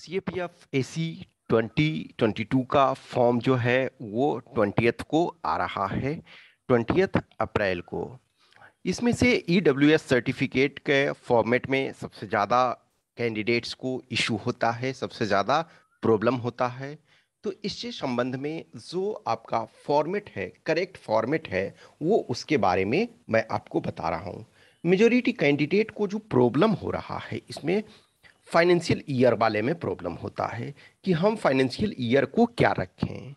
C A P F A C twenty twenty two का form जो है वो ट्वेंटियथ को आ रहा है ट्वेंटियथ अप्रैल को इसमें से ई डब्ल्यू एस सर्टिफिकेट के फॉर्मेट में सबसे ज़्यादा कैंडिडेट्स को इशू होता है सबसे ज़्यादा प्रॉब्लम होता है तो इससे संबंध में जो आपका फॉर्मेट है करेक्ट फॉर्मेट है वो उसके बारे में मैं आपको बता रहा हूँ मेजोरिटी कैंडिडेट को जो प्रॉब्लम हो रहा है इसमें फाइनेंशियल ईयर वाले में प्रॉब्लम होता है कि हम फाइनेंशियल ईयर को क्या रखें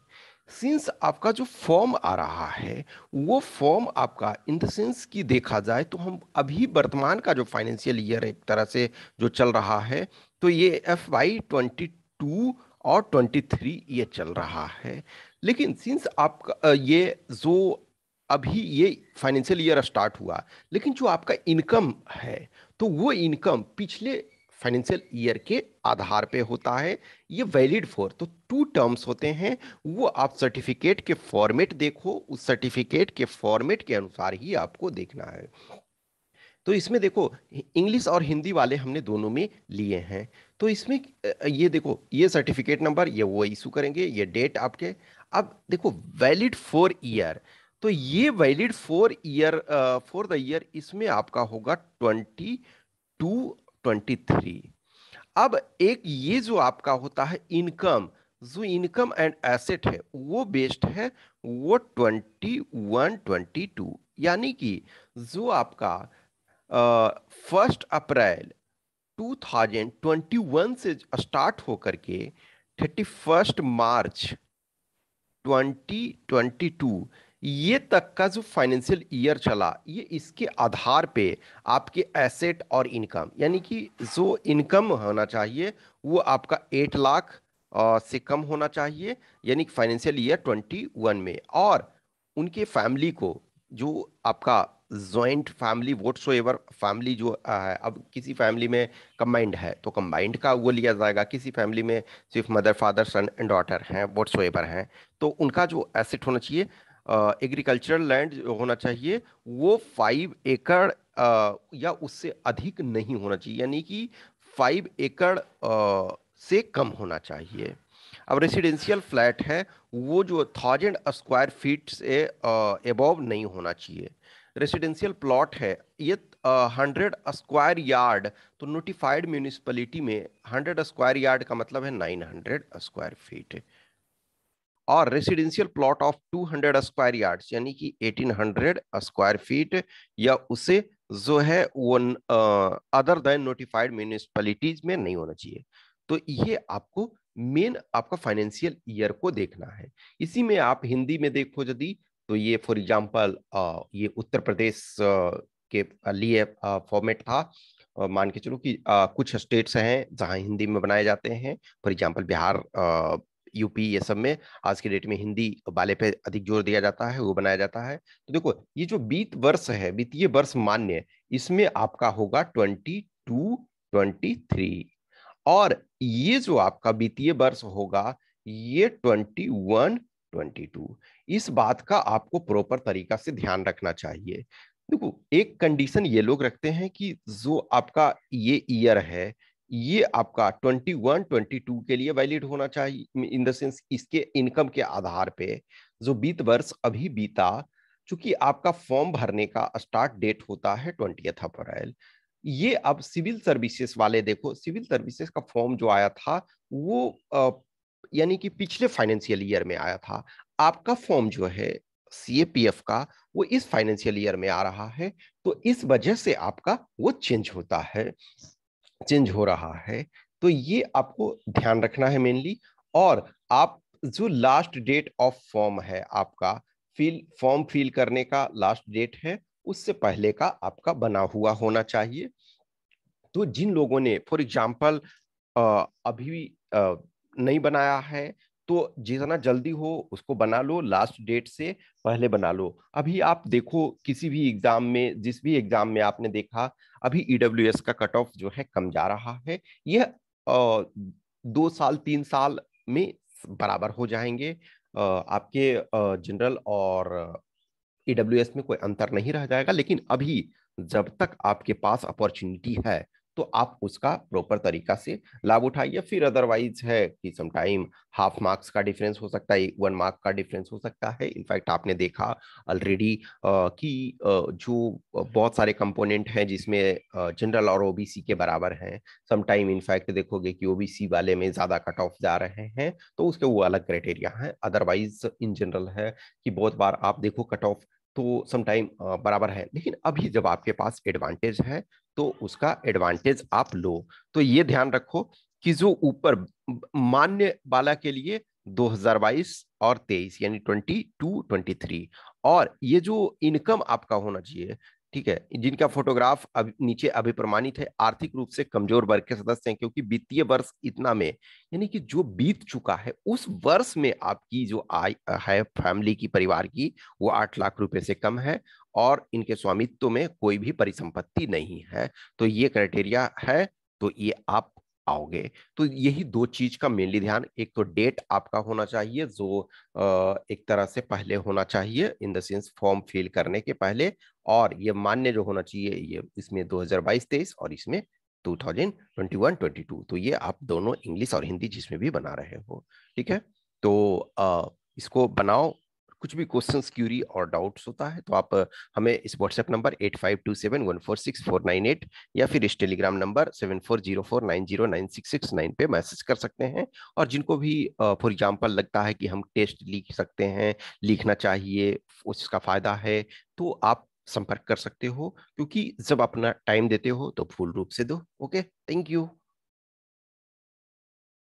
सिंस आपका जो फॉर्म आ रहा है वो फॉर्म आपका इन द सेंस कि देखा जाए तो हम अभी वर्तमान का जो फाइनेंशियल ईयर एक तरह से जो चल रहा है तो ये एफ वाई ट्वेंटी टू और ट्वेंटी थ्री ये चल रहा है लेकिन सिंस आपका ये जो अभी ये फाइनेंशियल ईयर स्टार्ट हुआ लेकिन जो आपका इनकम है तो वो इनकम पिछले फाइनेंशियल ईयर के आधार पे होता है ये वैलिड फॉर तो टू टर्म्स होते हैं वो आप सर्टिफिकेट के फॉर्मेट देखो उस सर्टिफिकेट के फॉर्मेट के अनुसार ही आपको देखना है तो इसमें देखो इंग्लिश और हिंदी वाले हमने दोनों में लिए हैं तो इसमें ये देखो ये सर्टिफिकेट नंबर ये वो इशू करेंगे ये डेट आपके अब देखो वैलिड फॉर ईयर तो ये valid for year for the year इसमें आपका होगा ट्वेंटी टू ट्वेंटी अब एक ये जो आपका होता है इनकम जो इनकम एंड एसेट है वो बेस्ड है वो 21 22 यानी कि जो आपका फर्स्ट अप्रैल 2021 से स्टार्ट होकर के थर्टी मार्च 2022 ये तक का जो फाइनेंशियल ईयर चला ये इसके आधार पे आपके एसेट और इनकम यानी कि जो इनकम होना चाहिए वो आपका एट लाख से कम होना चाहिए यानी कि फाइनेंशियल ईयर ट्वेंटी वन में और उनके फैमिली को जो आपका joint family whatsoever family जो है अब किसी फैमिली में कम्बाइंड है तो कम्बाइंड का वो लिया जाएगा किसी फैमिली में सिर्फ mother father son and daughter हैं वोट सो एवर हैं तो उनका जो एसेट होना चाहिए एग्रीकल्चरल लैंड होना चाहिए वो फाइव एकड़ या उससे अधिक नहीं होना चाहिए यानी कि फाइव एकड़ से कम होना चाहिए अब रेसिडेंशियल फ्लैट है वो जो थाउजेंड स्क्वायर फीट से एबव नहीं होना चाहिए रेसिडेंशियल प्लॉट है ये हंड्रेड स्क्वायर यार्ड तो नोटिफाइड म्यूनिसपलिटी में हंड्रेड स्क्वायर यार्ड का मतलब है नाइन हंड्रेड स्क्वायर फीट और residential plot of 200 square yards यानी कि 1800 स्क्वायर फीट या उसे जो है वो अदर देन नोटिफाइड म्यूनिसपालिटीज में नहीं होना चाहिए तो ये आपको मेन आपका फाइनेंशियल ईयर को देखना है इसी में आप हिंदी में देखो यदि तो ये फॉर एग्जाम्पल ये उत्तर प्रदेश के लिए फॉर्मेट था मान के चलो कि कुछ स्टेट्स हैं जहां हिंदी में बनाए जाते हैं फॉर एग्जाम्पल बिहार यूपी ये सब में आज के डेट में हिंदी वाले पे अधिक जोर दिया जाता है वो बनाया जाता है तो देखो ये जो बीत वर्ष है वित्तीय वर्ष मान्य इसमें आपका होगा ट्वेंटी टू ट्वेंटी थ्री और ये जो आपका वित्तीय वर्ष होगा ये ट्वेंटी वन ट्वेंटी टू इस बात का आपको प्रॉपर तरीका से ध्यान रखना चाहिए देखो एक कंडीशन ये लोग रखते हैं कि जो आपका ये ईयर है ये आपका 21, 22 के लिए वैलिड होना चाहिए इन द सेंस इसके इनकम के आधार पे जो बीत वर्ष अभी बीता चूंकि आपका फॉर्म भरने का स्टार्ट डेट होता है ट्वेंटी अप्रैल ये अब सिविल सर्विसेज वाले देखो सिविल सर्विसेज का फॉर्म जो आया था वो यानी कि पिछले फाइनेंशियल ईयर में आया था आपका फॉर्म जो है सीएपीएफ का वो इस फाइनेंशियल ईयर में आ रहा है तो इस वजह से आपका वो चेंज होता है चेंज हो रहा है तो ये आपको ध्यान रखना है मेनली और आप जो लास्ट डेट ऑफ फॉर्म है आपका फिल फॉर्म फिल करने का लास्ट डेट है उससे पहले का आपका बना हुआ होना चाहिए तो जिन लोगों ने फॉर एग्जाम्पल अभी नहीं बनाया है तो जितना जल्दी हो उसको बना लो लास्ट डेट से पहले बना लो अभी आप देखो किसी भी एग्जाम में जिस भी एग्जाम में आपने देखा अभी ई e का कट ऑफ जो है कम जा रहा है यह दो साल तीन साल में बराबर हो जाएंगे आपके जनरल और ई e में कोई अंतर नहीं रह जाएगा लेकिन अभी जब तक आपके पास अपॉर्चुनिटी है तो आप उसका प्रॉपर तरीका से लाभ उठाइए फिर अदरवाइज है कि समटाइम हाफ मार्क्स का डिफरेंस हो सकता है वन मार्क का डिफरेंस हो सकता है इनफैक्ट आपने देखा ऑलरेडी कि जो बहुत सारे कंपोनेंट हैं जिसमें जनरल और ओबीसी के बराबर हैं समटाइम इनफैक्ट देखोगे कि ओबीसी वाले में ज़्यादा कट ऑफ जा रहे हैं तो उसके वो अलग क्राइटेरिया हैं अदरवाइज इन जनरल है कि बहुत बार आप देखो कट ऑफ तो समटाइम बराबर है लेकिन अभी जब आपके पास एडवांटेज है तो उसका एडवांटेज आप लो तो ये ध्यान रखो कि जो ऊपर मान्य बाला के लिए 2022 और 23 यानी 22 23 और ये जो इनकम आपका होना चाहिए ठीक है जिनका फोटोग्राफ अब नीचे अभी प्रमाणित है आर्थिक रूप से कमजोर वर्ग के सदस्य हैं क्योंकि वित्तीय वर्ष इतना में यानी कि जो बीत चुका है उस वर्ष में आपकी जो आय है फैमिली की परिवार की वो आठ लाख रुपए से कम है और इनके स्वामित्व में कोई भी परिसंपत्ति नहीं है तो ये क्राइटेरिया है तो ये आप आओगे तो यही दो चीज का मेनली ध्यान एक तो डेट आपका होना चाहिए जो एक तरह से पहले होना चाहिए in the sense form fill करने के पहले और ये मान्य जो होना चाहिए ये इसमें 2022-23 और इसमें 2021-22 तो ये आप दोनों इंग्लिश और हिंदी जिसमें भी बना रहे हो ठीक है तो आ, इसको बनाओ कुछ भी क्वेश्चंस क्यूरी और डाउट्स होता है तो आप हमें इस WhatsApp number eight five two seven one four six four nine eight या फिर इस Telegram number seven four zero four nine zero nine six six nine पे मैसेज कर सकते हैं और जिनको भी फॉर एग्जाम्पल लगता है कि हम टेस्ट लिख सकते हैं लिखना चाहिए उसका फायदा है तो आप संपर्क कर सकते हो क्योंकि जब अपना टाइम देते हो तो फुल रूप से दो ओके थैंक यू